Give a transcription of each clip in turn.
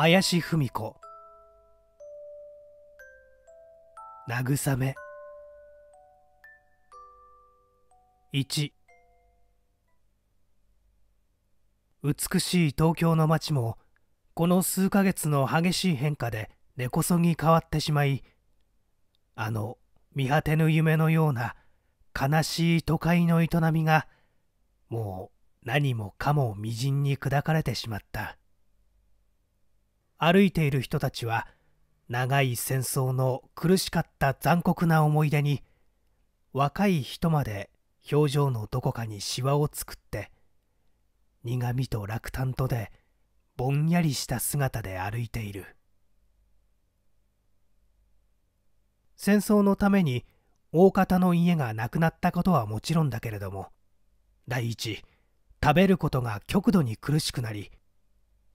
林芙美子慰め1美しい東京の街もこの数ヶ月の激しい変化で根こそぎ変わってしまいあの見果てぬ夢のような悲しい都会の営みがもう何もかも微塵に砕かれてしまった歩いている人たちは長い戦争の苦しかった残酷な思い出に若い人まで表情のどこかにしわを作って苦みと落胆とでぼんやりした姿で歩いている戦争のために大方の家がなくなったことはもちろんだけれども第一食べることが極度に苦しくなり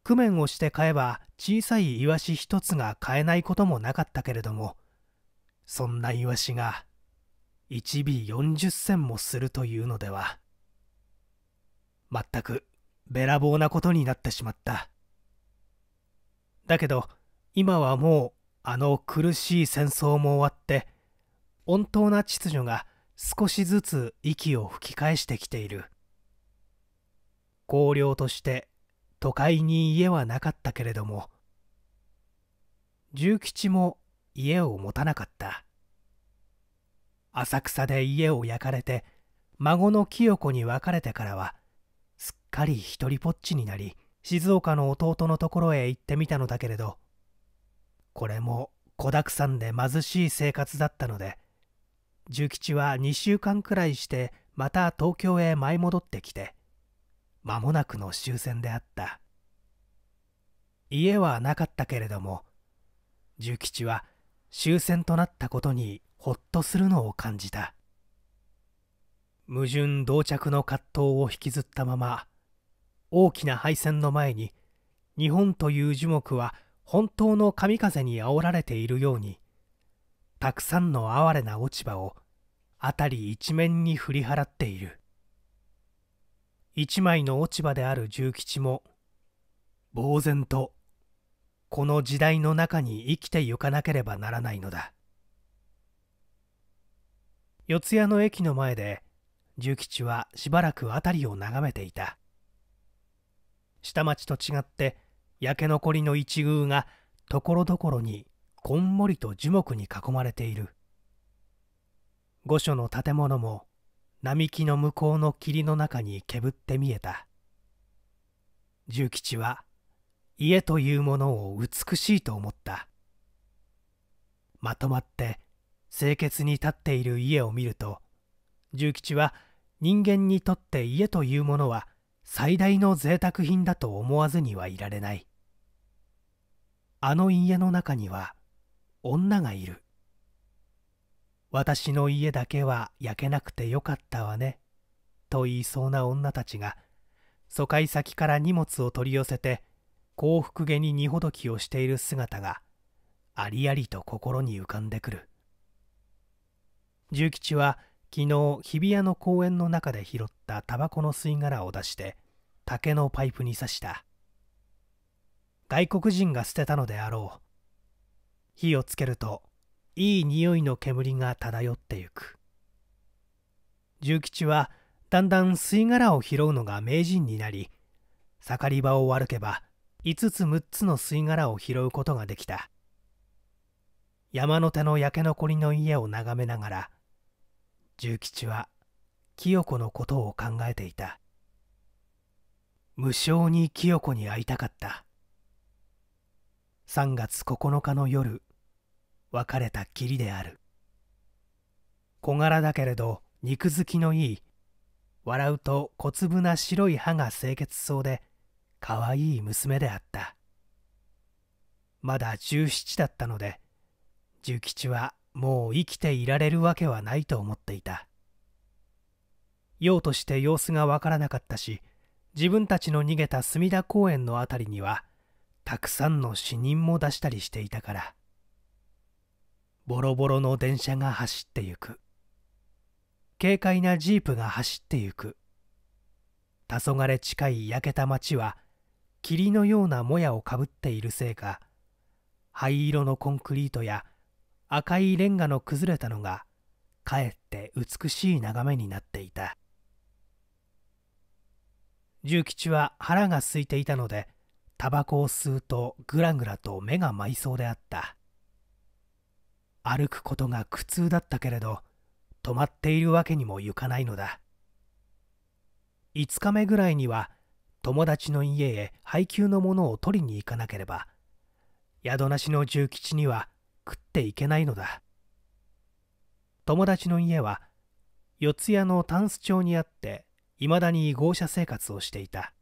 工面をして買えば小さいイワシ一つが買えないこともなかったけれどもそんなイワシが1尾40銭もするというのでは全くべらぼうなことになってしまっただけど今はもうあの苦しい戦争も終わって穏当な秩序が少しずつ息を吹き返してきている荒涼として都会に家はなかったけれども重吉も家を持たなかった浅草で家を焼かれて孫の清子に別れてからはすっかり一りぽっちになり静岡の弟のところへ行ってみたのだけれどこれも子だくさんで貧しい生活だったので重吉は2週間くらいしてまた東京へ舞い戻ってきて間もなくの終戦であった家はなかったけれども重吉は終戦となったことにほっとするのを感じた矛盾同着の葛藤を引きずったまま大きな敗戦の前に日本という樹木は本当の神風に煽られているようにたくさんの哀れな落ち葉を辺り一面に振り払っている一枚の落ち葉である重吉も呆然とこの時代の中に生きてゆかなければならないのだ四谷の駅の前で重吉はしばらく辺りを眺めていた下町と違って焼け残りの一宮がところどころにこんもりと樹木に囲まれている御所の建物も並木の向こうの霧の中にけぶって見えた重吉は家というものを美しいと思ったまとまって清潔に立っている家を見ると重吉は人間にとって家というものは最大の贅沢品だと思わずにはいられないあの家の中には女がいる私の家だけは焼けなくてよかったわね。と言いそうな女たちが、疎開先から荷物を取り寄せて、幸福げに荷ほどきをしている姿が、ありありと心に浮かんでくる。重吉は、昨日日比谷の公園の中で拾ったタバコの吸い殻を出して竹のパイプに刺した外国人が捨てたのであろう火をつけるといい匂いの煙が漂ってゆく重吉はだんだん吸い殻を拾うのが名人になり盛り場を歩けば5つ6つの吸い殻を拾うことができた山の手の焼け残りの家を眺めながら重吉は清子のことを考えていた無性に清子に会いたかった3月9日の夜別れたきりである小柄だけれど肉付きのいい笑うと小粒な白い歯が清潔そうでかわいい娘であったまだ17だったので重吉はもう生きていられるわけはないと思っていた用として様子がわからなかったし自分たちの逃げた隅田公園の辺りにはたくさんの死人も出したりしていたからボロボロの電車が走ってゆく軽快なジープが走ってゆく黄昏近い焼けた街は霧のようなもやをかぶっているせいか灰色のコンクリートや赤いレンガの崩れたのがかえって美しい眺めになっていた重吉は腹が空いていたのでタバコを吸うとぐらぐらと目が舞いそうであった歩くことが苦痛だったけれど止まっているわけにもいかないのだ5日目ぐらいには友達の家へ配給のものを取りに行かなければ宿なしの重吉には食っていけないのだ友達の家は四谷のタンス町にあっていまだに豪奢生活をしていた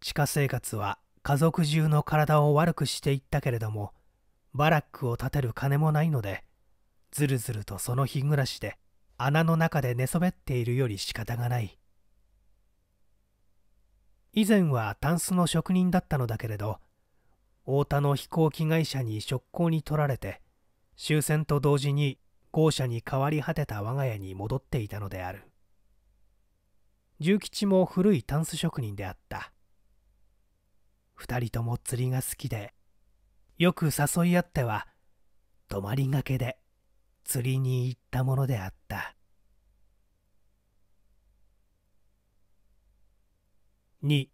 地下生活は家族中の体を悪くしていったけれどもバラックを建てる金もないのでずるずるとその日暮らしで穴の中で寝そべっているより仕方がない以前はタンスの職人だったのだけれど太田の飛行機会社に職工に取られて終戦と同時に校舎に変わり果てた我が家に戻っていたのである重吉も古いタンス職人であった2人とも釣りが好きでよく誘い合っては泊まりがけで釣りに行ったものであった2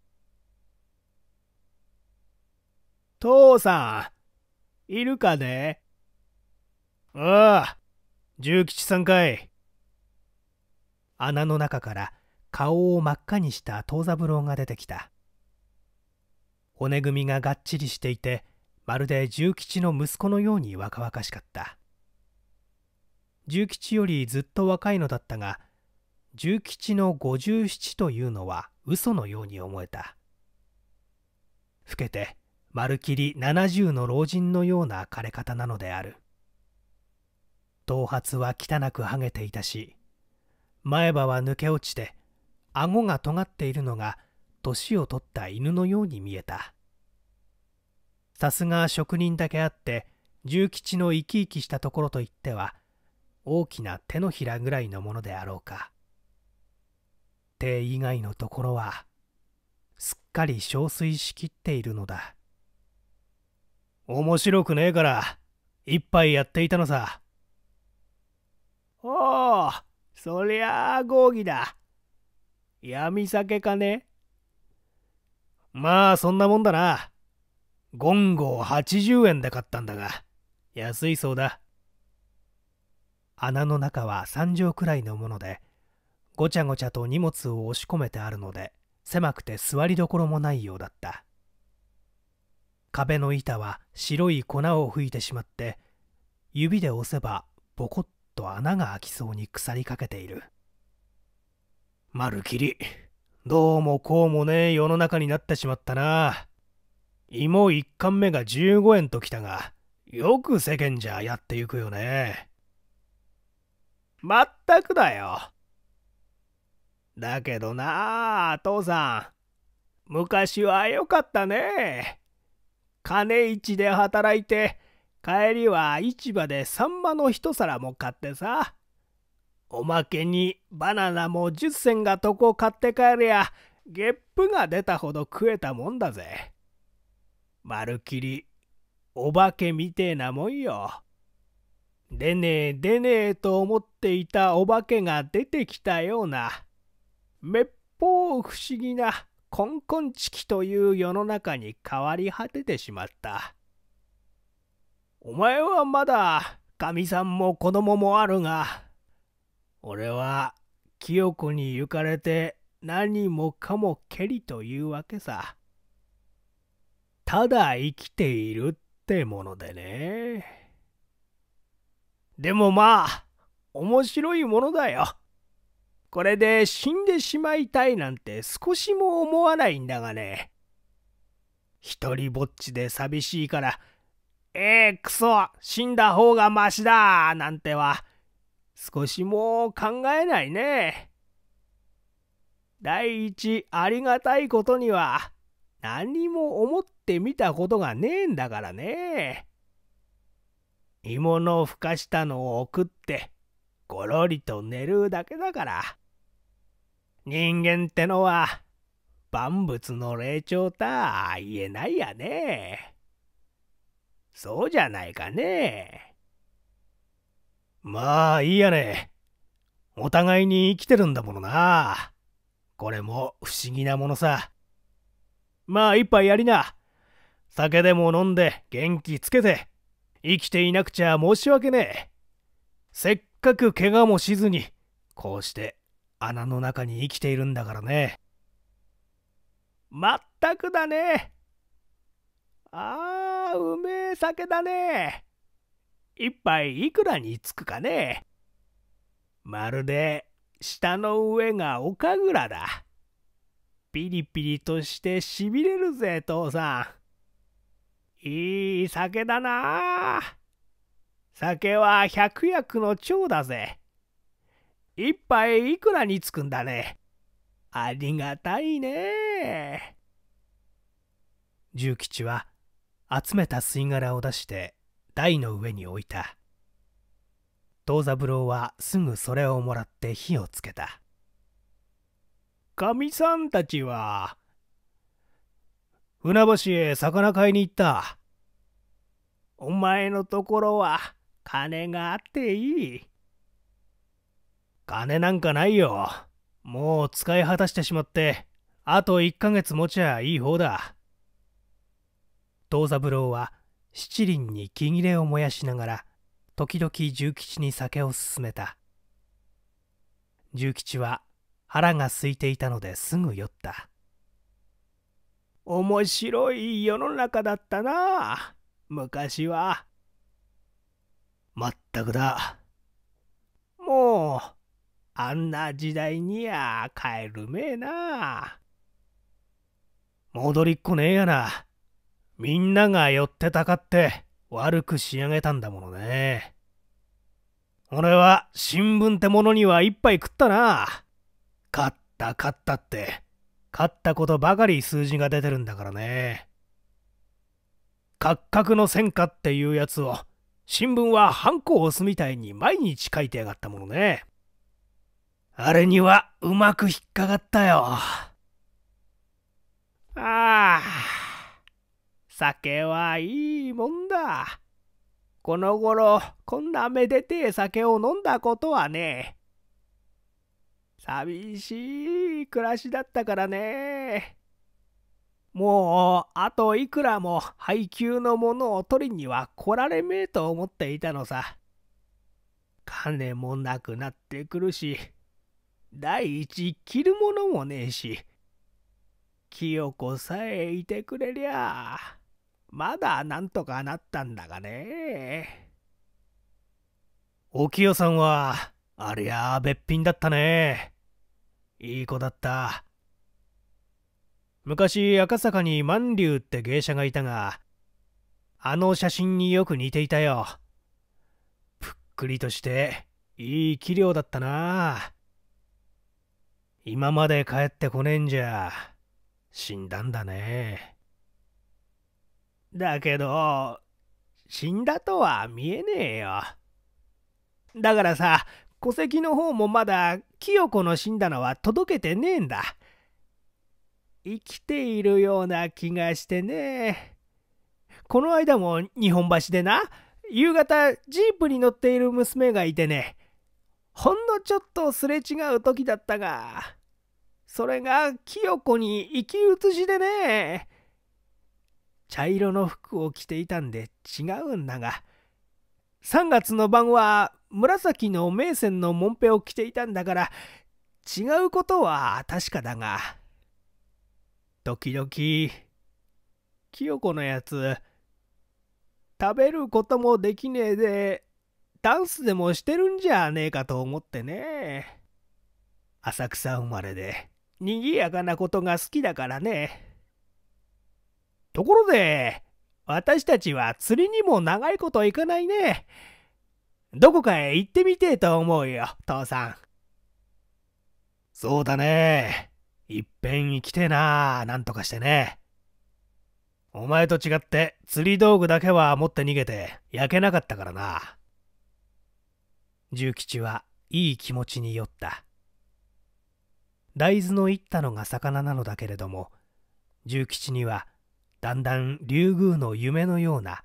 父さんいるかねああ重吉さんかい穴の中から顔を真っ赤にした藤三郎が出てきた骨組みががっちりしていてまるで重吉の息子のように若々しかった重吉よりずっと若いのだったが重吉の57というのは嘘のように思えた老けてまるきり70の老人のような枯れ方なのである頭髪は汚くはげていたし前歯は抜け落ちて顎が尖っているのが年を取った犬のように見えたさすが職人だけあって重吉の生き生きしたところといっては大きな手のひらぐらいのものであろうか手以外のところはすっかり憔悴しきっているのだ面白くねえから一杯やっていたのさおおそりゃあ合議だ闇酒かねまあそんなもんだなゴンゴを80円で買ったんだが、安いそうだ。穴の中は3畳くらいのもので、ごちゃごちゃと荷物を押し込めてあるので、狭くて座りどころもないようだった。壁の板は白い粉を吹いてしまって、指で押せばボコッと穴が開きそうに腐りかけている。まるきり、どうもこうもね世の中になってしまったな。芋1貫目が15円ときたが、よく世間じゃやっていくよね。まったくだよ。だけどなあ、父さん。昔は良かったね。金市で働いて、帰りは市場でサンマの一皿も買ってさ。おまけにバナナも10銭がとこ買って帰りゃ、ゲップが出たほど食えたもんだぜ。まるきりお化けみてえなもんよ。でねえでねえと思っていたお化けが出てきたようなめっぽう不思議なコンコンチキという世の中に変わり果ててしまった。お前はまだかみさんも子供もあるが俺は清子に行かれて何もかもけりというわけさ。ただ生きているってものでね。でもまあ、面白いものだよ。これで死んでしまいたいなんて少しも思わないんだがね。一人ぼっちで寂しいから、ええー、くそ、死んだ方がましだなんては、少しも考えないね。第一、ありがたいことには、何も思ってみたことがねえんだからね。芋のをふかしたのを送って、ごろりと寝るだけだから。人間ってのは、万物の霊長とは言えないやね。そうじゃないかね。まあいいやね。お互いに生きてるんだものな。これも不思議なものさ。まあ一杯やりな。酒でも飲んで元気つけて、生きていなくちゃ申し訳ねえ。せっかく怪我もしずに、こうして穴の中に生きているんだからね。まったくだね。ああ、うめえ酒だね。一杯いくらにつくかね。まるで、舌の上が岡倉だ。ピリピリとしてしびれるぜ父さんいい酒だな酒は百薬の長だぜ一杯いくらにつくんだねありがたいね重吉は集めた吸い殻を出して台の上に置いた藤三郎はすぐそれをもらって火をつけたかみさんたちは、船橋へ魚買いに行った。お前のところは金があっていい。金なんかないよ。もう使い果たしてしまって、あと1ヶ月持ちゃいい方だ。藤三郎は七輪に木切れを燃やしながら、時々重吉に酒を勧めた。重吉は腹が空いていたのですぐ酔った面白い世の中だったな昔はまったくだもうあんな時代にや帰るめえな戻りっこねえやなみんなが寄ってたかって悪く仕上げたんだものね俺は新聞ってものには一杯食ったな勝った勝ったって、勝ったことばかり数字が出てるんだからね。各角の戦果っていうやつを、新聞はハンコを押すみたいに毎日書いてやがったものね。あれにはうまく引っかかったよ。ああ、酒はいいもんだ。この頃、こんなめでてえ酒を飲んだことはねえ。寂しい暮らしだったからね。もう、あといくらも配給のものを取りには来られめえと思っていたのさ。金もなくなってくるし、第一着るものもねえし、清子さえいてくれりゃ、まだなんとかなったんだがね。お清さんは、ありゃあべっぴんだったね。いい子だった。昔赤坂に万竜って芸者がいたが、あの写真によく似ていたよ。ぷっくりとして、いい器量だったな。今まで帰ってこねえんじゃ、死んだんだね。だけど、死んだとは見えねえよ。だからさ、戸籍の方もまだ清子の死んだのは届けてねえんだ。生きているような気がしてね。この間も日本橋でな、夕方ジープに乗っている娘がいてね、ほんのちょっとすれ違う時だったが、それが清子に生き写しでね、茶色の服を着ていたんで違うんだが、3月の晩は紫の名船のもんぺを着ていたんだから違うことは確かだが時々清子のやつ食べることもできねえでダンスでもしてるんじゃねえかと思ってね浅草生まれで賑やかなことが好きだからねところで私たちは釣りにも長いこと行かないね。どこかへ行ってみてえと思うよ、父さん。そうだね。いっぺん行きてえな、なんとかしてね。お前と違って釣り道具だけは持って逃げて焼けなかったからな。重吉はいい気持ちに酔った。大豆のいったのが魚なのだけれども、重吉にはだんだん竜宮の夢のような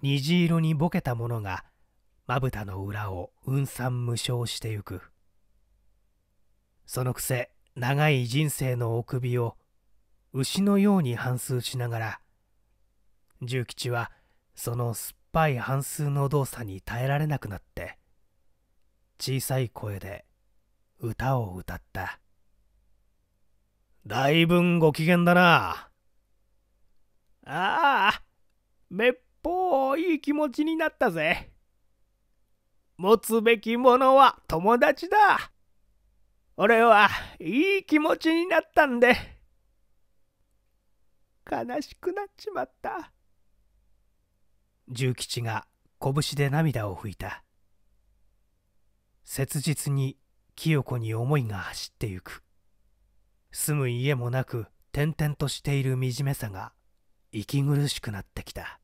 虹色にぼけたものがまぶたの裏をうんさん無償してゆくそのくせ長い人生のお首を牛のように反数しながら重吉はその酸っぱい反数の動作に耐えられなくなって小さい声で歌を歌った「だいぶんご機嫌だな」。ああ、めっぽういい気持ちになったぜ。持つべきものは友達だ。俺はいい気持ちになったんで。悲しくなっちまった。重吉が拳で涙を拭いた。切実に清子に思いが走ってゆく。住む家もなく転々としている惨めさが息苦しくなってきた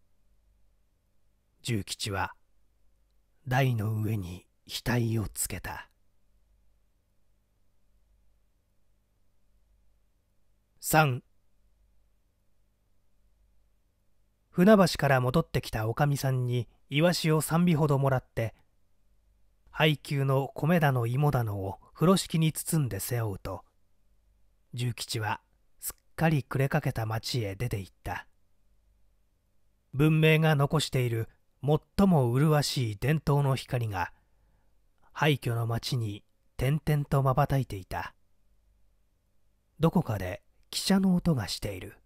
重吉は台の上に額をつけた3船橋から戻ってきたおかみさんにイワシを3尾ほどもらって配給の米だの芋だのを風呂敷に包んで背負うと重吉はすっかり暮れかけた町へ出て行った文明が残している最も麗しい伝統の光が廃墟の町に点々とまばたいていたどこかで汽車の音がしている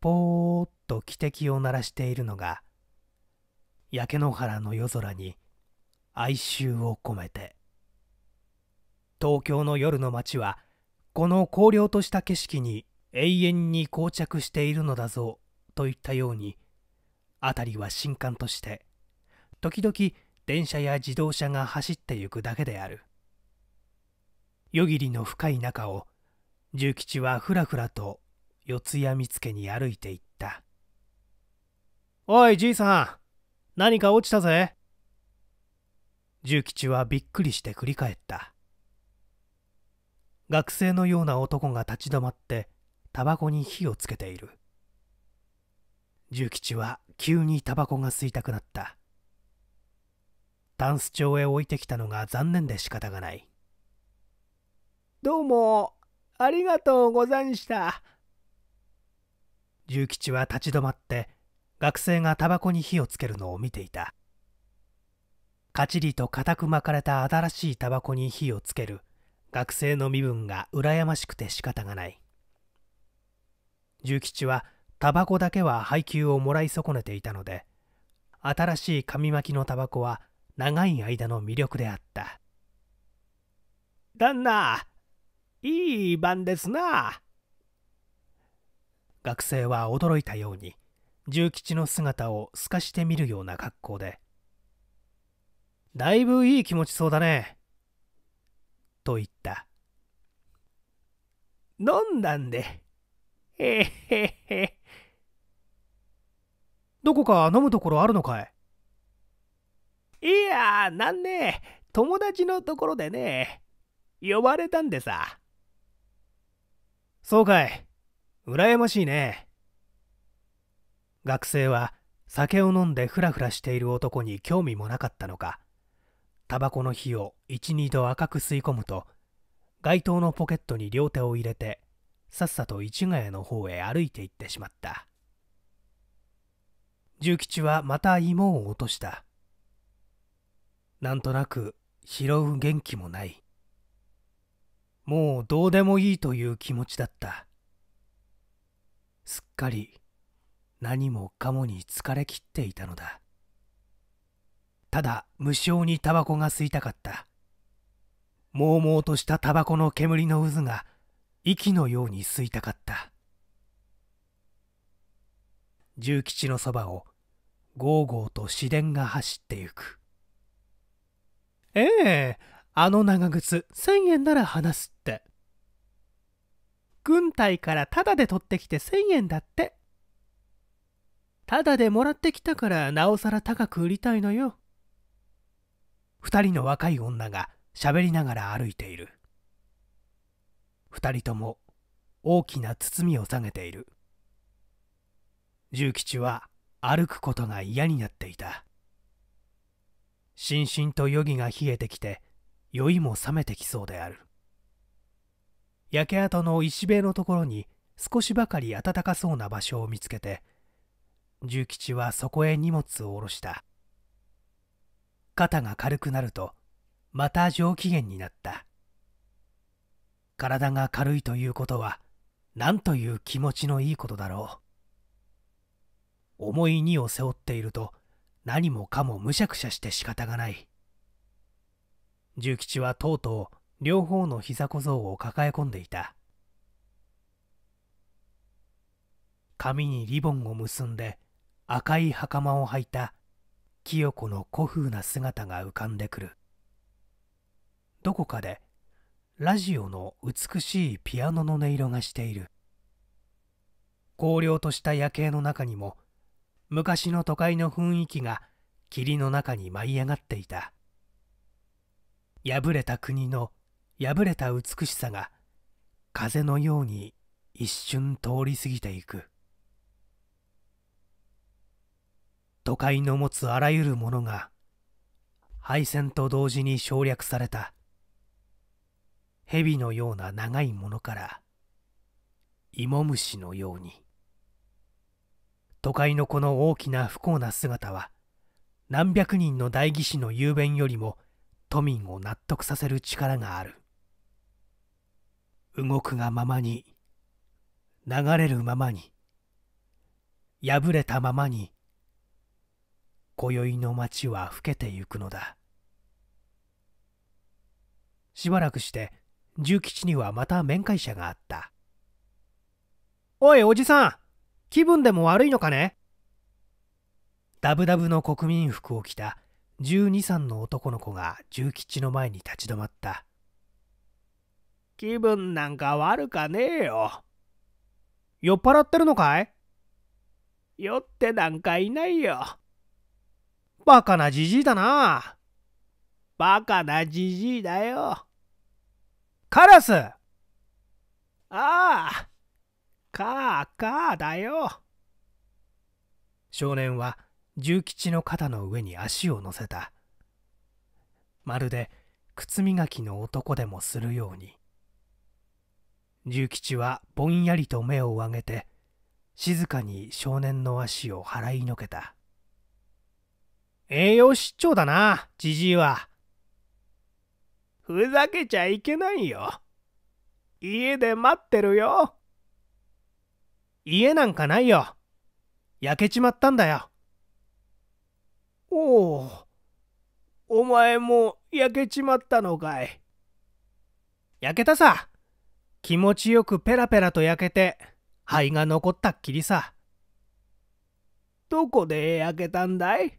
ぽーっと汽笛を鳴らしているのが焼け野原の夜空に哀愁を込めて東京の夜の街はこの荒涼とした景色に永遠に膠着しているのだぞといったように辺りは新館として時々電車や自動車が走ってゆくだけである夜霧の深い中を重吉はふらふらと四谷見附に歩いていったおいじいさん何か落ちたぜ重吉はびっくりして振り返った学生のような男が立ち止まってタバコに火をつけている重吉は急にタバコが吸いたくなったタンス帳へ置いてきたのが残念で仕方がないどうもありがとうござんした重吉は立ち止まって学生がタバコに火をつけるのを見ていたかちりと固く巻かれた新しいタバコに火をつける学生の身分が羨ましくて仕方がない重吉はタバコだけは配給をもらい損ねていたので新しい紙巻きのタバコは長い間の魅力であった旦那いい晩ですな学生は驚いたように重吉の姿を透かして見るような格好で「だいぶいい気持ちそうだね」と言った飲んだんでえへへどこか飲むところあるのかいいやなんね友達のところでね呼ばれたんでさそうかい羨ましいね学生は酒を飲んでふらふらしている男に興味もなかったのかタバコの火を12度赤く吸い込むと街灯のポケットに両手を入れてさっさと市ヶ谷の方へ歩いて行ってしまった重吉はまた芋を落としたなんとなく拾う元気もないもうどうでもいいという気持ちだったすっかり何もかもに疲れきっていたのだただ無性にタバコが吸いたかったもうもうとしたタバコの煙の渦が息のように吸いたかった重吉のそばをゴーゴーと市電が走ってゆく。ええあの長靴1000円なら話すって。軍隊からタダで取ってきて1000円だって。タダでもらってきたからなおさら高く売りたいのよ。2人の若い女が喋りながら歩いている。2人とも大きな包みを下げている。重吉は歩くことが嫌になっていたしんしんと余儀が冷えてきて酔いも冷めてきそうである焼け跡の石塀のところに少しばかり暖かそうな場所を見つけて重吉はそこへ荷物を下ろした肩が軽くなるとまた上機嫌になった体が軽いということは何という気持ちのいいことだろう重い荷を背負っていると何もかもむしゃくしゃして仕方がない重吉はとうとう両方の膝小僧を抱え込んでいた髪にリボンを結んで赤い袴を履いた清子の古風な姿が浮かんでくるどこかでラジオの美しいピアノの音色がしている荒涼とした夜景の中にも昔の都会の雰囲気が霧の中に舞い上がっていた破れた国の破れた美しさが風のように一瞬通り過ぎていく都会の持つあらゆるものが敗戦と同時に省略された蛇のような長いものから芋虫のように。都会のこの大きな不幸な姿は何百人の代議士の雄弁よりも都民を納得させる力がある動くがままに流れるままに破れたままに今宵の街は老けてゆくのだしばらくして重吉にはまた面会者があったおいおじさん気分でも悪いのかねダブダブの国民服を着た12、歳の男の子が重吉の前に立ち止まった。気分なんか悪かねえよ。酔っ払ってるのかい酔ってなんかいないよ。バカなじじいだな。バカなじじいだよ。カラスああかだよ少年は重吉の肩の上に足を乗せたまるで靴磨きの男でもするように重吉はぼんやりと目を上げて静かに少年の足を払いのけた栄養失調だなじじいはふざけちゃいけないよ家で待ってるよ家なんかないよ。焼けちまったんだよ。おお、お前も焼けちまったのかい。焼けたさ。気持ちよくペラペラと焼けて、灰が残ったっきりさ。どこで焼けたんだい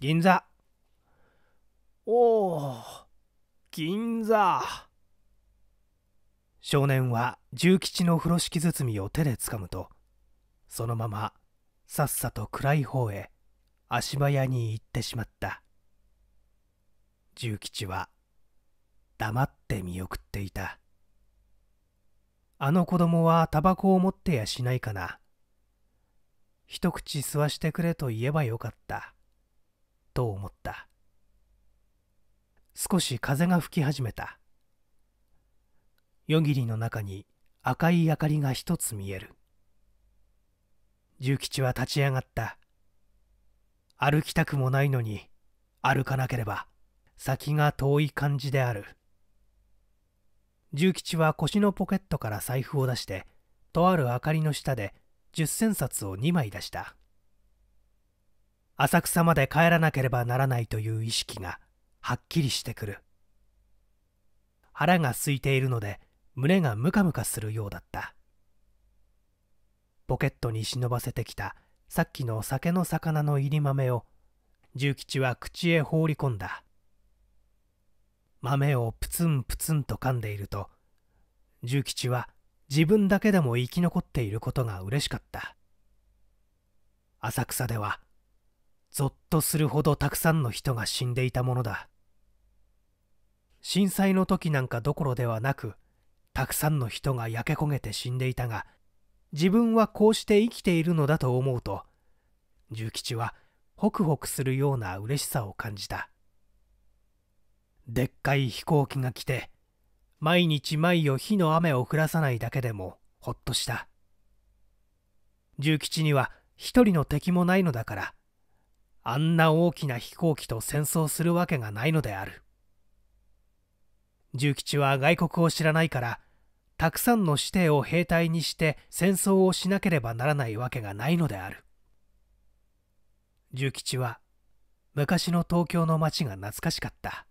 銀座。おお、銀座。少年は重吉の風呂敷包みを手で掴むとそのままさっさと暗い方へ足早に行ってしまった重吉は黙って見送っていたあの子供はタバコを持ってやしないかな一口吸わしてくれと言えばよかったと思った少し風が吹き始めた夜霧の中に赤い明かりが一つ見える重吉は立ち上がった歩きたくもないのに歩かなければ先が遠い感じである重吉は腰のポケットから財布を出してとある明かりの下で十銭札を2枚出した浅草まで帰らなければならないという意識がはっきりしてくる腹が空いているので胸がムカムカするようだったポケットに忍ばせてきたさっきの酒の魚の入り豆を重吉は口へ放り込んだ豆をプツンプツンと噛んでいると重吉は自分だけでも生き残っていることが嬉しかった浅草ではぞっとするほどたくさんの人が死んでいたものだ震災の時なんかどころではなくたくさんの人が焼け焦げて死んでいたが自分はこうして生きているのだと思うと重吉はホクホクするような嬉しさを感じたでっかい飛行機が来て毎日毎夜火の雨を降らさないだけでもほっとした重吉には一人の敵もないのだからあんな大きな飛行機と戦争するわけがないのである重吉は外国を知らないからたくさんの師弟を兵隊にして戦争をしなければならないわけがないのである重吉は昔の東京の町が懐かしかった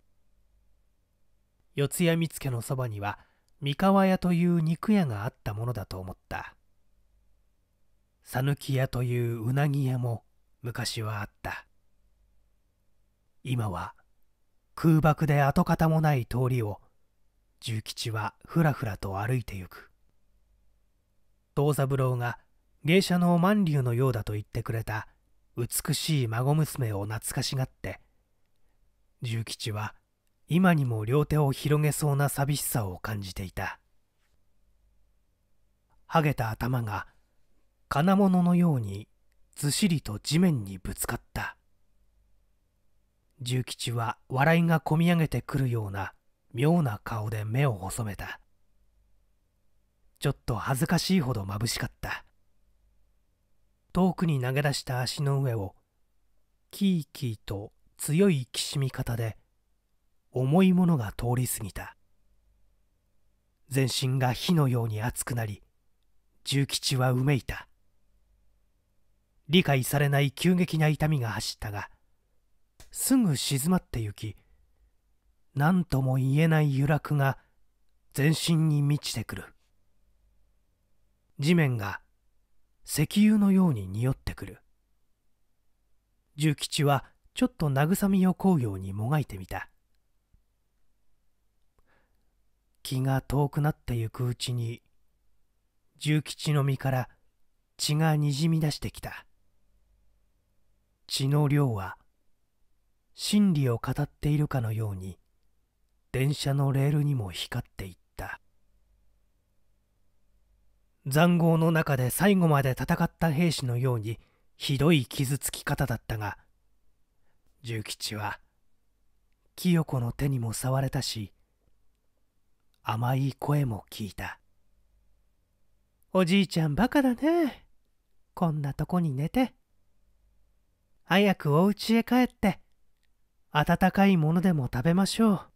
四谷見附のそばには三河屋という肉屋があったものだと思った讃岐屋といううなぎ屋も昔はあった今は空爆で跡形もない通りを重吉はふらふらと歩いてゆく藤三郎が芸者の万竜のようだと言ってくれた美しい孫娘を懐かしがって重吉は今にも両手を広げそうな寂しさを感じていたはげた頭が金物のようにずしりと地面にぶつかった重吉は笑いがこみ上げてくるような妙な顔で目を細めたちょっと恥ずかしいほど眩しかった遠くに投げ出した足の上をキーキーと強いきしみ方で重いものが通り過ぎた全身が火のように熱くなり重吉はうめいた理解されない急激な痛みが走ったがすぐ静まってゆき何とも言えない揺らくが全身に満ちてくる地面が石油のように匂ってくる重吉はちょっと慰みをうようにもがいてみた気が遠くなってゆくうちに重吉の身から血がにじみ出してきた血の量は真理を語っているかのように電車のレールにも光っていった塹壕の中で最後まで戦った兵士のようにひどい傷つき方だったが重吉は清子の手にも触れたし甘い声も聞いたおじいちゃんバカだねこんなとこに寝て早くお家へ帰って温かいものでも食べましょう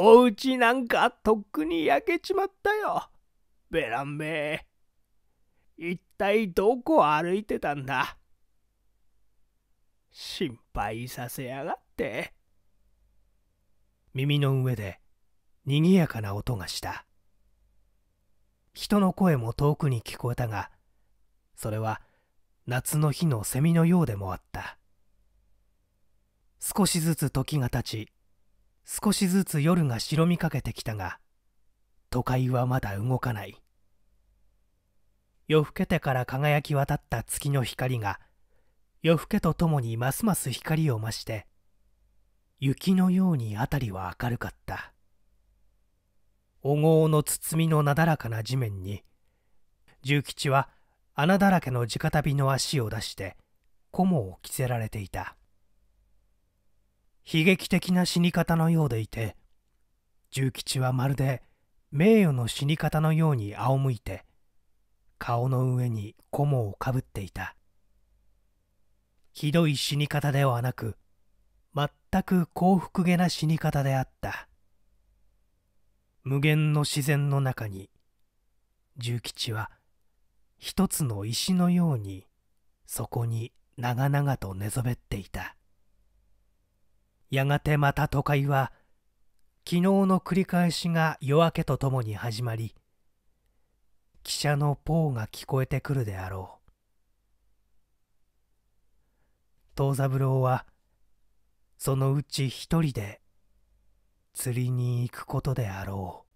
お家なんかとっくに焼けちまったよ。ベランー一体どこ歩いてたんだ心配させやがって。耳の上で賑やかな音がした。人の声も遠くに聞こえたが、それは夏の日の蝉のようでもあった。少しずつ時が経ち、少しずつ夜が白みかけてきたが都会はまだ動かない夜更けてから輝き渡った月の光が夜更けとともにますます光を増して雪のように辺りは明るかったおごうの包みのなだらかな地面に重吉は穴だらけの直旅の足を出して菰を着せられていた悲劇的な死に方のようでいて重吉はまるで名誉の死に方のように仰向いて顔の上に菰をかぶっていたひどい死に方ではなく全く幸福げな死に方であった無限の自然の中に重吉は一つの石のようにそこに長々と寝そべっていたやがてまた都会は昨日の繰り返しが夜明けとともに始まり汽車のポーが聞こえてくるであろう藤三郎はそのうち一人で釣りに行くことであろう